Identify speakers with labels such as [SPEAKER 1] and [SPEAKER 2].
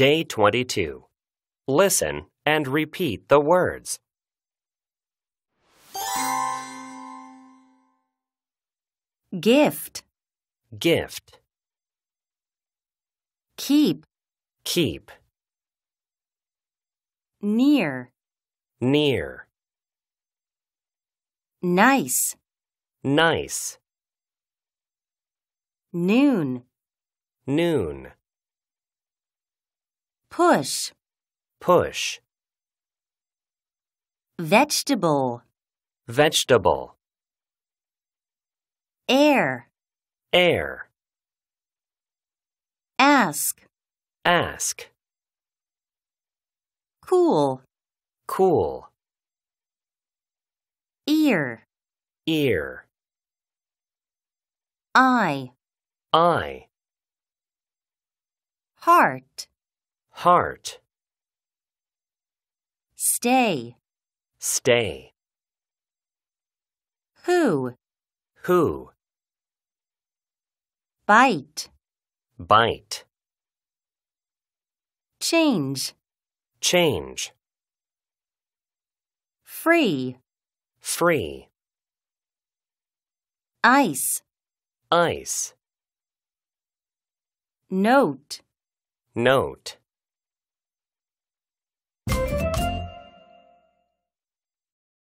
[SPEAKER 1] Day 22. Listen and repeat the words.
[SPEAKER 2] Gift. Gift. Keep. Keep. Near. Near. Nice. Nice. Noon. Noon. Push. Push. Vegetable.
[SPEAKER 1] Vegetable.
[SPEAKER 2] Air. Air. Ask. Ask. Cool. Cool. Ear. Ear. Eye. Eye. Heart. Heart. Stay. Stay. Who. Who. Bite. Bite. Change. Change. Free. Free. Ice. Ice. Note.
[SPEAKER 1] Note.